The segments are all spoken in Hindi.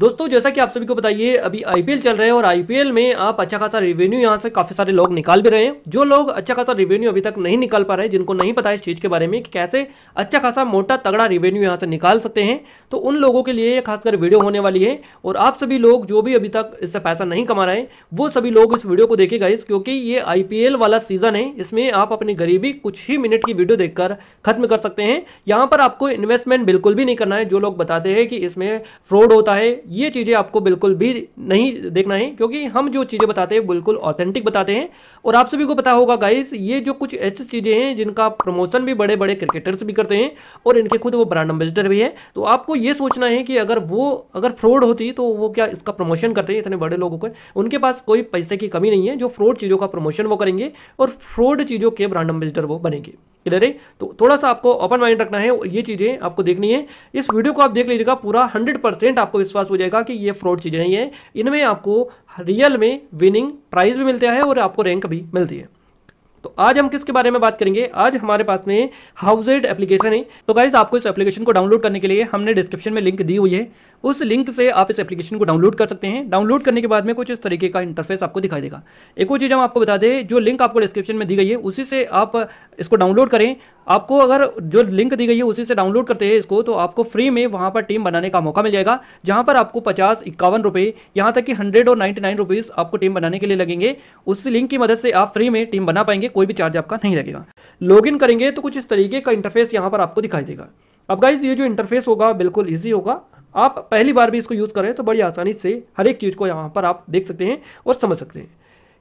दोस्तों जैसा कि आप सभी को बताइए अभी आईपीएल चल रहे हैं और आईपीएल में आप अच्छा खासा रेवेन्यू यहाँ से काफी सारे लोग निकाल भी रहे हैं जो लोग अच्छा खासा रेवेन्यू अभी तक नहीं निकाल पा रहे जिनको नहीं पता है इस चीज़ के बारे में कि कैसे अच्छा खासा मोटा तगड़ा रेवेन्यू यहाँ से निकाल सकते हैं तो उन लोगों के लिए खासकर वीडियो होने वाली है और आप सभी लोग जो भी अभी तक इससे पैसा नहीं कमा रहे हैं वो सभी लोग इस वीडियो को देखेगा इस क्योंकि ये आई वाला सीजन है इसमें आप अपनी गरीबी कुछ ही मिनट की वीडियो देखकर खत्म कर सकते हैं यहाँ पर आपको इन्वेस्टमेंट बिल्कुल भी नहीं करना है जो लोग बताते हैं कि इसमें फ्रॉड होता है ये चीज़ें आपको बिल्कुल भी नहीं देखना है क्योंकि हम जो चीज़ें बताते हैं बिल्कुल ऑथेंटिक बताते हैं और आप सभी को पता होगा गाइस ये जो कुछ ऐसी चीज़ें हैं जिनका प्रमोशन भी बड़े बड़े क्रिकेटर्स भी करते हैं और इनके खुद वो ब्रांड एम्बेसडर भी है तो आपको ये सोचना है कि अगर वो अगर फ्रॉड होती तो वो क्या इसका प्रमोशन करते हैं इतने बड़े लोगों को उनके पास कोई पैसे की कमी नहीं है जो फ्रॉड चीज़ों का प्रमोशन वो करेंगे और फ्रॉड चीज़ों के ब्रांड एम्बेसडर वो बनेंगे क्लियर है तो थोड़ा सा आपको ओपन माइंड रखना है ये चीज़ें आपको देखनी है इस वीडियो को आप देख लीजिएगा पूरा हंड्रेड परसेंट आपको विश्वास हो जाएगा कि ये फ्रॉड चीज़ें नहीं है इनमें आपको रियल में विनिंग प्राइज भी मिलता है और आपको रैंक भी मिलती है तो आज हम किसके बारे में बात करेंगे आज हमारे पास में हाउजेड एप्लीकेशन है तो गाइज आपको इस एप्लीकेशन को डाउनलोड करने के लिए हमने डिस्क्रिप्शन में लिंक दी हुई है उस लिंक से आप इस एप्लीकेशन को डाउनलोड कर सकते हैं डाउनलोड करने के बाद में कुछ इस तरीके का इंटरफेस आपको दिखाई देगा एक और चीज़ हम आपको बता दें जो लिंक आपको डिस्क्रिप्शन में दी गई है उसी से आप इसको डाउनलोड करें आपको अगर जो लिंक दी गई है उसी से डाउनलोड करते हैं इसको तो आपको फ्री में वहाँ पर टीम बनाने का मौका मिल जाएगा जहाँ पर आपको पचास इक्यावन रुपये यहाँ तक कि हंड्रेड और नाइन्टी नाइन रुपीज़ आपको टीम बनाने के लिए लगेंगे उस लिंक की मदद से आप फ्री में टीम बना पाएंगे कोई भी चार्ज आपका नहीं लगेगा लॉगिन करेंगे तो कुछ इस तरीके का इंटरफेस यहाँ पर आपको दिखाई देगा अब गाइज ये जो इंटरफेस होगा बिल्कुल ईजी होगा आप पहली बार भी इसको यूज़ करें तो बड़ी आसानी से हर एक चीज़ को यहाँ पर आप देख सकते हैं और समझ सकते हैं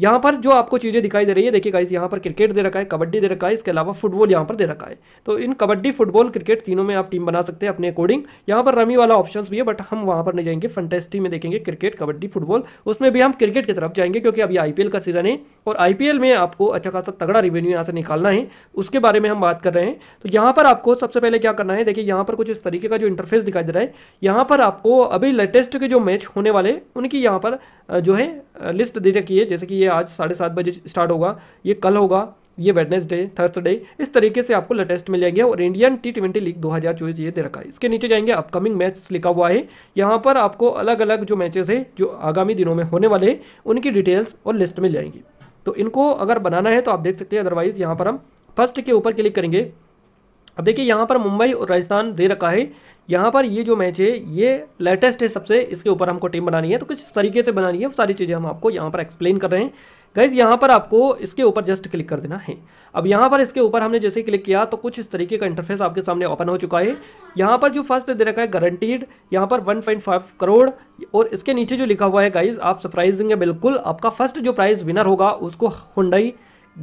यहाँ पर जो आपको चीज़ें दिखाई दे रही है देखिए गाइस यहाँ पर क्रिकेट दे रखा है कबड्डी दे रखा है इसके अलावा फुटबॉल यहाँ पर दे रखा है तो इन कबड्डी फुटबॉल क्रिकेट तीनों में आप टीम बना सकते हैं अपने अकॉर्डिंग यहाँ पर रमी वाला ऑप्शन भी है बट हम वहाँ पर नहीं जाएंगे फंटेस्टी में देखेंगे क्रिकेट कबड्डी फुटबॉल उसमें भी हम क्रिकेट की तरफ जाएंगे क्योंकि अभी आई का सीजन है और आई में आपको अच्छा खासा तगड़ा रिवेन्यू यहाँ से निकालना है उसके बारे में हम बात कर रहे हैं तो यहाँ पर आपको सबसे पहले क्या करना है देखिए यहाँ पर कुछ इस तरीके का जो इंटरफेस दिखाई दे रहा है यहाँ पर आपको अभी लेटेस्ट के जो मैच होने वाले उनकी यहाँ पर जो है लिस्ट दे रखी है जैसे कि ये आज साढ़े सात बजे स्टार्ट होगा ये कल होगा ये वेडनेसडे थर्सडे इस तरीके से आपको लेटेस्ट मिल जाएंगे और इंडियन टी ट्वेंटी लीग दो हज़ार चौबीस ये दे रखा है इसके नीचे जाएंगे अपकमिंग मैच लिखा हुआ है यहाँ पर आपको अलग अलग जो मैचेस है जो आगामी दिनों में होने वाले हैं उनकी डिटेल्स और लिस्ट मिल जाएंगी तो इनको अगर बनाना है तो आप देख सकते हैं अदरवाइज़ यहाँ पर हम फर्स्ट के ऊपर क्लिक करेंगे अब देखिए यहाँ पर मुंबई और राजस्थान दे रखा है यहाँ पर ये जो मैच है ये लेटेस्ट है सबसे इसके ऊपर हमको टीम बनानी है तो किस तरीके से बनानी है वो सारी चीज़ें हम आपको यहाँ पर एक्सप्लेन कर रहे हैं गाइज यहाँ पर आपको इसके ऊपर जस्ट क्लिक कर देना है अब यहाँ पर इसके ऊपर हमने जैसे क्लिक किया तो कुछ इस तरीके का इंटरफेस आपके सामने ओपन हो चुका है यहाँ पर जो फर्स्ट दे रखा है गारंटीड यहाँ पर 1.5 करोड़ और इसके नीचे जो लिखा हुआ है गाइज आप सरप्राइजिंग है बिल्कुल आपका फर्स्ट जो प्राइज विनर होगा उसको हुंडई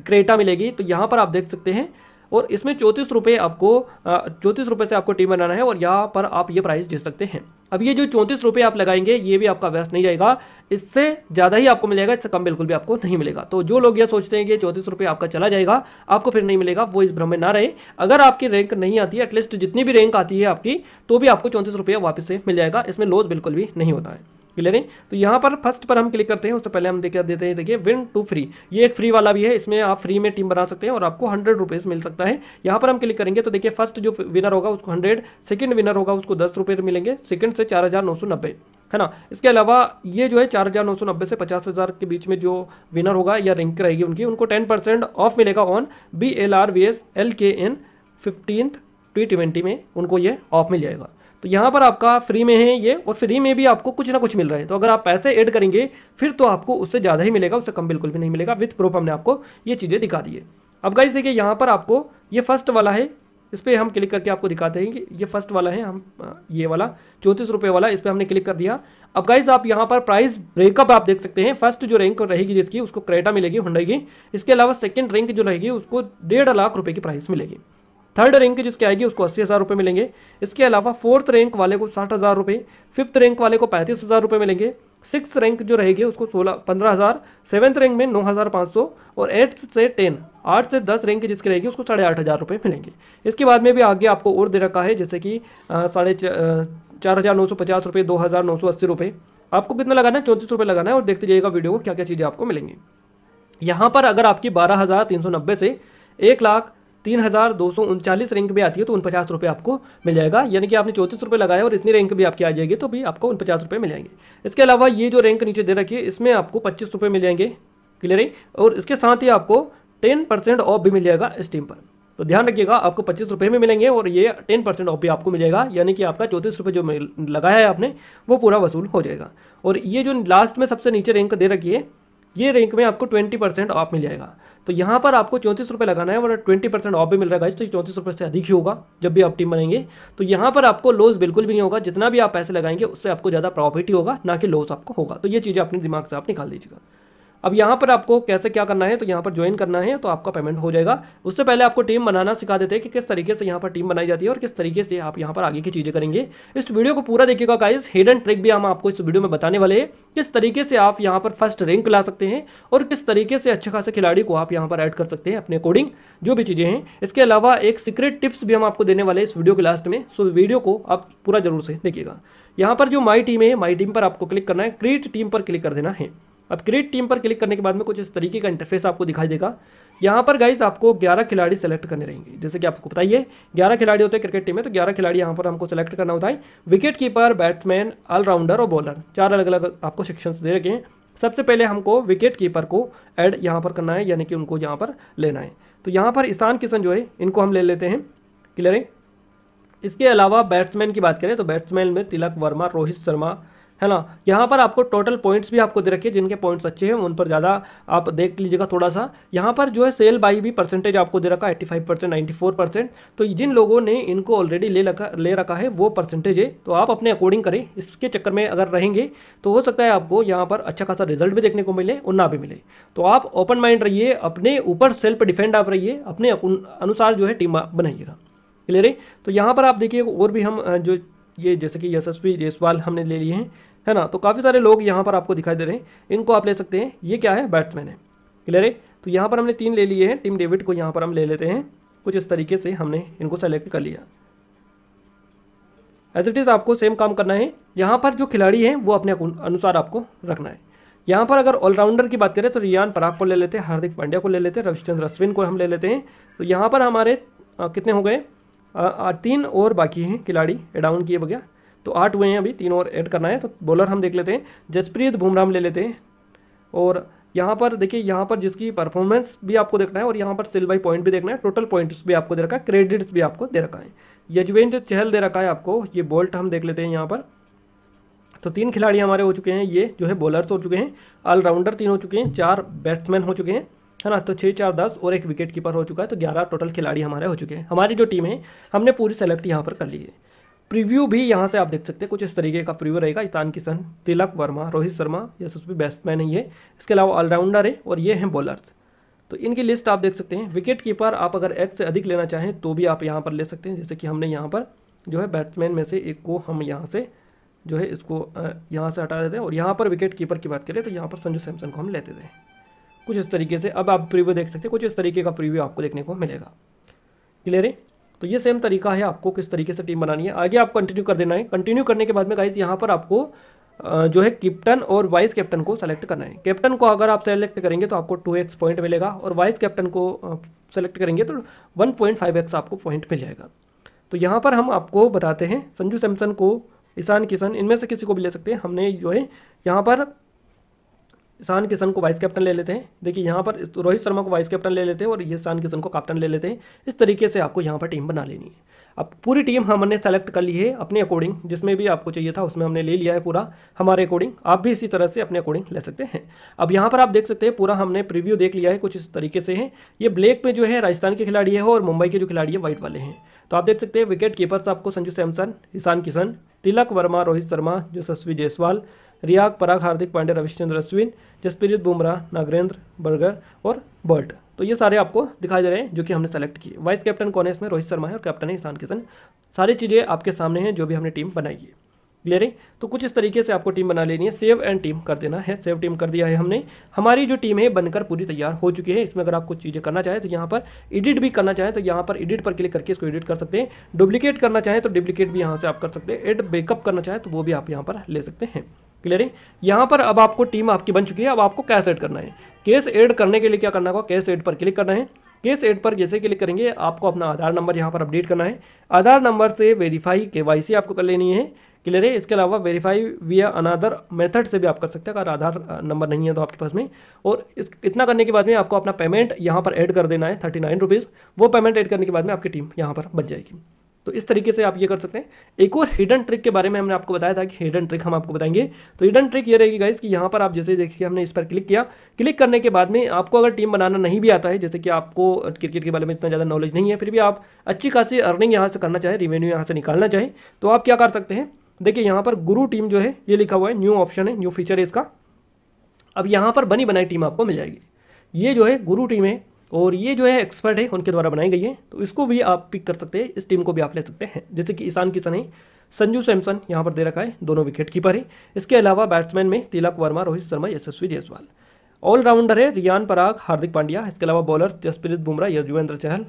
ग्रेटा मिलेगी तो यहाँ पर आप देख सकते हैं और इसमें चौंतीस रुपये आपको चौंतीस रुपये से आपको टीम बनाना है और यहाँ पर आप ये प्राइस जीत सकते हैं अब ये जो चौंतीस रुपये आप लगाएंगे ये भी आपका व्यस्त नहीं जाएगा इससे ज़्यादा ही आपको मिलेगा इससे कम बिल्कुल भी आपको नहीं मिलेगा तो जो लोग ये सोचते हैं कि चौंतीस रुपये आपका चला जाएगा आपको फिर नहीं मिलेगा वो इस भ्रम में ना रहे अगर आपकी रैंक नहीं आती है एटलीस्ट जितनी भी रैंक आती है आपकी तो भी आपको चौंतीस रुपये वापस से मिल जाएगा इसमें लॉस बिल्कुल भी नहीं होता है क्लियर है तो यहाँ पर फर्स्ट पर हम क्लिक करते हैं उससे पहले हम देख देते हैं देखिए विन टू फ्री ये एक फ्री वाला भी है इसमें आप फ्री में टीम बना सकते हैं और आपको हंड्रेड रुपीज़ मिल सकता है यहाँ पर हम क्लिक करेंगे तो देखिए फर्स्ट जो विनर होगा उसको हंड्रेड सेकेंड विनर होगा उसको दस रुपये तो मिलेंगे सेकेंड से चार हज़ार नौ सौ नब्बे है ना इसके अलावा ये जो है चार हज़ार नौ सौ नब्बे से पचास हज़ार के बीच में जो विनर होगा या रैंक रहेगी उनकी उनको टेन परसेंट ऑफ मिलेगा on B L R V S L K N fifteen T twenty में उनको ये ऑफ मिल जाएगा तो यहाँ पर आपका फ्री में है ये और फ्री में भी आपको कुछ ना कुछ मिल रहा है तो अगर आप पैसे ऐड करेंगे फिर तो आपको उससे ज़्यादा ही मिलेगा उससे कम बिल्कुल भी नहीं मिलेगा विथ प्रूफ हमने आपको ये चीज़ें दिखा दी है अब गाइज देखिए यहाँ पर आपको ये फर्स्ट वाला है इस पर हम क्लिक करके आपको दिखाते हैं कि ये फर्स्ट वाला है हम ये वाला चौंतीस रुपये वाला इस पर हमने क्लिक कर दिया अब गाइज आप यहाँ पर प्राइस ब्रेकअप आप देख सकते हैं फर्स्ट जो रैंक रहेगी जिसकी उसको क्रेटा मिलेगी हुंडई की इसके अलावा सेकेंड रैंक जो रहेगी उसको डेढ़ लाख रुपये की प्राइस मिलेगी थर्ड रैंक जिसकी आएगी उसको अस्सी हज़ार रुपये मिलेंगे इसके अलावा फोर्थ रैंक वाले को साठ हज़ार रुपये फिफ्थ रैंक वाले को पैंतीस हज़ार रुपये मिलेंगे सिक्स रैंक जो रहेगी उसको सोलह पंद्रह हज़ार सेवन्थ रैंक में नौ हज़ार पाँच सौ और एट्थ से टेन आठ से दस रैंक जिसकी रहेगी उसको साढ़े आठ हज़ार रुपये मिलेंगे इसके बाद में भी आगे आपको और दे रखा है जैसे कि साढ़े चार हज़ार नौ सौ पचास रुपये दो हज़ार नौ सौ अस्सी रुपये आपको कितना लगाना है चौंतीस रुपये लगाना है और देखते जाइएगा वीडियो को क्या क्या चीज़ें आपको मिलेंगी यहाँ पर अगर आपकी बारह हज़ार तीन सौ नब्बे से एक लाख तीन हज़ार दो सौ उनचालीस रैंक भी आती है तो उन पचास रुपये आपको मिल जाएगा यानी कि आपने चौंतीस रुपये लगाए और इतनी रैंक भी आपकी आ जाएगी तो भी आपको उन पचास रुपये मिल जाएंगे इसके अलावा ये जो रैंक नीचे दे रखी है इसमें आपको पच्चीस रुपये मिल जाएंगे क्लियर है और इसके साथ ही आपको टेन परसेंट ऑफ भी मिल जाएगा इस टीम पर तो ध्यान रखिएगा आपको पच्चीस रुपये में मिलेंगे और ये टेन परसेंट ऑफ भी आपको मिलेगा यानी कि आपका चौंतीस रुपये जो लगाया है आपने वो पूरा वसूल हो जाएगा और ये जो लास्ट में सबसे नीचे रैंक दे रखी है ये रैंक में आपको ट्वेंटी परसेंट ऑफ मिल जाएगा तो यहाँ पर आपको चौंतीस रुपये लगाना है और ट्वेंटी परसेंट ऑफ भी मिल रहा है तो चौंतीस रुपये से अधिक ही होगा जब भी आप टीम बनेंगे तो यहाँ पर आपको लॉस बिल्कुल भी नहीं होगा जितना भी आप पैसे लगाएंगे उससे आपको ज़्यादा प्रॉफिट ही होगा ना कि लॉस आपको होगा तो ये चीज़ें अपने दिमाग से आप निकाल दीजिएगा अब यहाँ पर आपको कैसे क्या करना है तो यहाँ पर ज्वाइन करना है तो आपका पेमेंट हो जाएगा उससे पहले आपको टीम बनाना सिखा देते हैं कि किस तरीके से यहाँ पर टीम बनाई जाती है और किस तरीके से आप यहाँ पर आगे की चीज़ें करेंगे इस वीडियो को पूरा देखिएगा इस हिडन ट्रिक भी हम आपको इस वीडियो में बताने वाले हैं किस तरीके से आप यहाँ पर फर्स्ट रैंक ला सकते हैं और किस तरीके से अच्छे खासे खिलाड़ी को आप यहाँ पर ऐड कर सकते हैं अपने अकॉर्डिंग जो भी चीज़ें हैं इसके अलावा एक सीक्रेट टिप्स भी हम आपको देने वाले इस वीडियो के लास्ट में सो वीडियो को आप पूरा जरूर से देखिएगा यहाँ पर जो माई टीम है माई टीम पर आपको क्लिक करना है क्रिएट टीम पर क्लिक कर देना है अब क्रिएट टीम पर क्लिक करने के बाद में कुछ इस तरीके का इंटरफेस आपको दिखाई देगा यहाँ पर गाइज आपको 11 खिलाड़ी सेलेक्ट करने रहेंगे जैसे कि आपको बताइए 11 खिलाड़ी होते हैं क्रिकेट टीम में तो 11 खिलाड़ी यहाँ पर हमको सेलेक्ट करना होता है विकेट कीपर बैट्समैन ऑलराउंडर और बॉलर चार अलग अलग आपको सेक्शन दे रखे हैं सबसे पहले हमको विकेट कीपर को ऐड यहाँ पर करना है यानी कि उनको यहाँ पर लेना है तो यहाँ पर ईशान किशन जो है इनको हम ले लेते हैं क्लियर है इसके अलावा बैट्समैन की बात करें तो बैट्समैन में तिलक वर्मा रोहित शर्मा है ना यहाँ पर आपको टोटल पॉइंट्स भी आपको दे रखे जिनके पॉइंट्स अच्छे हैं उन पर ज़्यादा आप देख लीजिएगा थोड़ा सा यहाँ पर जो है सेल बाई भी परसेंटेज आपको दे रखा eighty five percent ninety four percent तो जिन लोगों ने इनको ऑलरेडी ले रखा ले रखा है वो परसेंटेज है तो आप अपने अकॉर्डिंग करें इसके चक्कर में अगर रहेंगे तो हो सकता है आपको यहाँ पर अच्छा खासा रिजल्ट भी देखने को मिले और ना भी मिले तो आप ओपन माइंड रहिए अपने ऊपर सेल पर डिफेंड आप रहिए अपने अनुसार जो है टीम बनाइएगा क्लियर है तो यहाँ पर आप देखिए और भी हम जो ये जैसे कि यशस्वी जयसवाल हमने ले लिए हैं है ना तो काफ़ी सारे लोग यहाँ पर आपको दिखाई दे रहे हैं इनको आप ले सकते हैं ये क्या है बैट्समैन है क्लियर है तो यहाँ पर हमने तीन ले लिए हैं टीम डेविड को यहाँ पर हम ले लेते हैं कुछ इस तरीके से हमने इनको सेलेक्ट कर लिया एज इट इज़ आपको सेम काम करना है यहाँ पर जो खिलाड़ी हैं वो अपने अनुसार आपको रखना है यहाँ पर अगर ऑलराउंडर की बात करें तो रियान पराग को ले लेते हैं हार्दिक पांड्या को ले लेते हैं रविचंद्र अश्विन को हम ले लेते हैं तो यहाँ पर हमारे आ, कितने हो गए आ, आ, तीन और बाकी हैं खिलाड़ी एडाउन किए बगैर तो आठ हुए हैं अभी तीन और ऐड करना है तो बॉलर हम देख लेते हैं जसप्रीत बुमराह हम ले लेते हैं और यहाँ पर देखिए यहाँ पर जिसकी परफॉर्मेंस भी आपको देखना है और यहाँ पर सेल बाई पॉइंट भी देखना है टोटल पॉइंट्स भी आपको दे रखा है क्रेडिट्स भी आपको दे रखा है यजवेंद्र चहल दे रखा है आपको ये बोल्ट हम देख लेते हैं यहाँ पर तो तीन खिलाड़ी हमारे हो चुके हैं ये जो है बॉलर्स हो चुके हैं ऑलराउंडर तीन हो चुके हैं चार बैट्समैन हो चुके हैं है ना तो छः चार दस और एक विकेट कीपर हो चुका है तो ग्यारह टोटल खिलाड़ी हमारे हो चुके हैं हमारी जो टीम है हमने पूरी सेलेक्ट यहाँ पर कर ली है प्रीव्यू भी यहाँ से आप देख सकते हैं कुछ इस तरीके का प्रीव्यू रहेगा ईशान किशन तिलक वर्मा रोहित शर्मा यशस्वी बैट्समैन ही है इसके अलावा ऑलराउंडर है और ये हैं बॉलर्स तो इनकी लिस्ट आप देख सकते हैं विकेट कीपर आप अगर एक से अधिक लेना चाहें तो भी आप यहाँ पर ले सकते हैं जैसे कि हमने यहाँ पर जो है बैट्समैन में से एक को हम यहाँ से जो है इसको यहाँ से हटा देते हैं और यहाँ पर विकेट कीपर की बात करें तो यहाँ पर संजू सैमसन को हम लेते थे कुछ इस तरीके से अब आप प्रीव्यू देख सकते हैं कुछ इस तरीके का प्रीव्यू आपको देखने को मिलेगा क्लियर है तो ये सेम तरीका है आपको किस तरीके से टीम बनानी है आगे आप कंटिन्यू कर देना है कंटिन्यू करने के बाद में गाइज यहाँ पर आपको जो है कैप्टन और वाइस कैप्टन को सेलेक्ट करना है कैप्टन को अगर आप सेलेक्ट करेंगे तो आपको टू एक्स पॉइंट मिलेगा और वाइस कैप्टन को सेलेक्ट करेंगे तो वन पॉइंट फाइव एक्स आपको पॉइंट मिल जाएगा तो यहाँ पर हम आपको बताते हैं संजू सैमसन को ईशान किशन इनमें से किसी को भी ले सकते हैं हमने जो है यहाँ पर ईशान किशन को वाइस कैप्टन ले लेते हैं देखिए यहाँ पर रोहित शर्मा को वाइस कैप्टन ले लेते हैं और ये ईशान किशन को कैप्टन ले लेते हैं इस तरीके से आपको यहाँ पर टीम बना लेनी है अब पूरी टीम हमने सेलेक्ट कर ली है अपने अकॉर्डिंग जिसमें भी आपको चाहिए था उसमें हमने ले लिया है पूरा हमारे अकॉर्डिंग आप भी इसी तरह से अपने अकॉर्डिंग ले सकते हैं अब यहाँ पर आप देख सकते हैं पूरा हमने प्रीव्यू देख लिया है कुछ इस तरीके से है ये ब्लैक में जो है राजस्थान के खिलाड़ी है और मुंबई के जो खिलाड़ी है वाइट वाले हैं तो आप देख सकते हैं विकेट कीपर्स आपको संजू सैमसन ईशान किशन तिलक वर्मा रोहित शर्मा यशस्वी जयसवाल रियाग पराग हार्दिक पांडे रविशचंद्र अश्विन जसप्रीत बुमराह नागरेंद्र बर्गर और बर्ट तो ये सारे आपको दिखाई दे रहे हैं जो कि हमने सेलेक्ट किए वाइस कैप्टन कौन है इसमें रोहित शर्मा है और कैप्टन है ईशान किशन सारी चीज़ें आपके सामने हैं जो भी हमने टीम बनाई है क्लियर है तो कुछ इस तरीके से आपको टीम बना लेनी है सेव एंड टीम कर देना है सेव टीम कर दिया है हमने हमारी जो टीम है बनकर पूरी तैयार हो चुकी है इसमें अगर आप कुछ चीज़ें करना चाहें तो यहाँ पर एडिट भी करना चाहें तो यहाँ पर एडिट पर क्लिक करके इसको एडिट कर सकते हैं डुप्लीकेट करना चाहें तो डुप्लीकेट भी यहाँ से आप कर सकते हैं एड बेकअप करना चाहें तो वो भी आप यहाँ पर ले सकते हैं क्लियर है यहाँ पर अब आपको टीम आपकी बन चुकी है अब आपको कैश ऐड करना है केस ऐड करने के लिए क्या करना होगा कैश ऐड पर क्लिक करना है केस ऐड पर जैसे क्लिक करेंगे आपको अपना आधार नंबर यहाँ पर अपडेट करना है आधार नंबर से वेरीफाई के आपको कर लेनी है क्लियर है इसके अलावा वेरीफाई विया अनादर मेथड से भी आप कर सकते हैं अगर आधार नंबर नहीं है तो आपके पास में और इस इतना करने के बाद में आपको अपना पेमेंट यहाँ पर ऐड कर देना है थर्टी नाइन रुपीज़ वो पेमेंट ऐड करने के बाद में आपकी टीम यहाँ पर बच जाएगी तो इस तरीके से आप ये कर सकते हैं एक और हिडन ट्रिक के बारे में हमने आपको बताया था कि हिडन ट्रिक हम आपको बताएंगे तो हिडन ट्रिक ये रहेगी गाइज कि यहाँ पर आप जैसे देखिए हमने इस पर क्लिक किया क्लिक करने के बाद में आपको अगर टीम बनाना नहीं भी आता है जैसे कि आपको क्रिकेट के बारे में इतना ज़्यादा नॉलेज नहीं है फिर भी आप अच्छी खासी अर्निंग यहाँ से करना चाहें रिवेन्यू यहाँ से निकालना चाहें तो आप क्या कर सकते हैं देखिए यहाँ पर गुरु टीम जो है ये लिखा हुआ है न्यू ऑप्शन है न्यू फीचर है इसका अब यहाँ पर बनी बनाई टीम आपको मिल जाएगी ये जो है गुरु टीम है और ये जो है एक्सपर्ट है उनके द्वारा बनाई गई है तो इसको भी आप पिक कर सकते हैं इस टीम को भी आप ले सकते हैं जैसे कि ईशान किशन है संजू सैमसन यहाँ पर दे रखा है दोनों विकेट कीपर है इसके अलावा बैट्समैन में तिलक वर्मा रोहित शर्मा यशस्वी जयसवाल ऑलराउंडर है रियान पराग हार्दिक पांड्या इसके अलावा बॉलर जसप्रीत बुमराह यजुवेंद्र चहल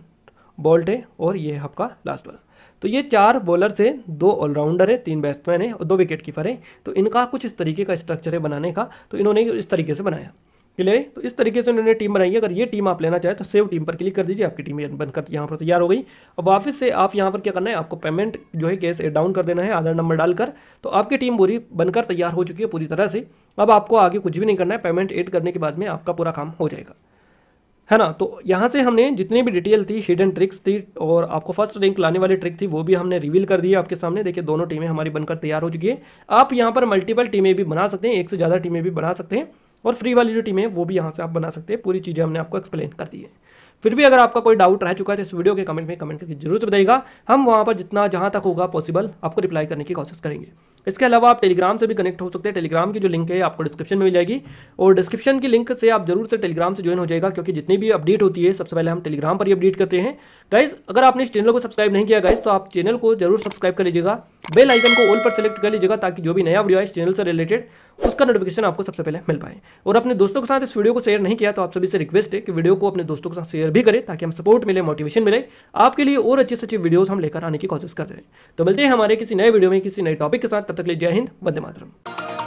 बॉल्ट है और ये है आपका लास्ट वाला तो ये चार बॉलर्स हैं दो ऑलराउंडर है तीन बैट्समैन है और दो विकेट कीपर है तो इनका कुछ इस तरीके का स्ट्रक्चर है बनाने का तो इन्होंने इस तरीके से बनाया क्लियर है तो इस तरीके से उन्होंने टीम बनाई है अगर ये टीम आप लेना चाहे तो सेव टीम पर क्लिक कर दीजिए आपकी टीम बनकर यहाँ पर तैयार हो गई अब वापस से आप यहाँ पर क्या करना है आपको पेमेंट जो है कैश डाउन कर देना है आधार नंबर डालकर तो आपकी टीम पूरी बनकर तैयार हो चुकी है पूरी तरह से अब आपको आगे कुछ भी नहीं करना है पेमेंट एड करने के बाद में आपका पूरा काम हो जाएगा है ना तो यहाँ से हमने जितनी भी डिटेल थी हिडन ट्रिक्स थी और आपको फर्स्ट रैंक लाने वाली ट्रिक थी वो भी हमने रिवील कर दी है आपके सामने देखिए दोनों टीमें हमारी बनकर तैयार हो चुकी है आप यहाँ पर मल्टीपल टीमें भी बना सकते हैं एक से ज़्यादा टीमें भी बना सकते हैं और फ्री वैलिडिटी में वो भी यहाँ से आप बना सकते हैं पूरी चीज़ें हमने आपको एक्सप्लेन कर दी है फिर भी अगर आपका कोई डाउट रह चुका है तो इस वीडियो के कमेंट में कमेंट करके जरूर बताइएगा हम वहाँ पर जितना जहाँ तक होगा पॉसिबल आपको रिप्लाई करने की कोशिश करेंगे इसके अलावा आप टेलीग्राम से भी कनेक्ट हो सकते हैं टेलीग्राम की जो लिंक है आपको डिस्क्रिप्शन में मिल जाएगी और डिस्क्रिप्शन की लिंक से आप जरूर से टेलीग्राम से ज्वाइन हो जाएगा क्योंकि जितनी भी अपडेट होती है सबसे पहले हम टेलीग्राम पर ही अपडेट करते हैं गाइज अगर आपने इस चैनल को सब्सक्राइब नहीं किया गाइज तो आप चैनल को जरूर सब्सक्राइब कर लीजिएगा बेल आइकन को ऑल पर सेलेक्ट कर लीजिएगा ताकि जो भी नया वीडियो है इस चैनल से रिलेटेड उसका नोटिफिकेशन आपको सबसे पहले मिल पाए और अपने दोस्तों के साथ इस वीडियो को शेयर नहीं किया तो आप सभी से रिक्वेस्ट है कि वीडियो को अपने दोस्तों के साथ शेयर भी करें ताकि हम सपोर्ट मिले मोटिवेशन मिले आपके लिए और अच्छी से अच्छी वीडियो हम लेकर आने की कोशिश करते हैं तो मिलते हैं हमारे किसी नए वीडियो में किसी नए टॉपिक के साथ तब तक ले जय हिंद वंदे मातरम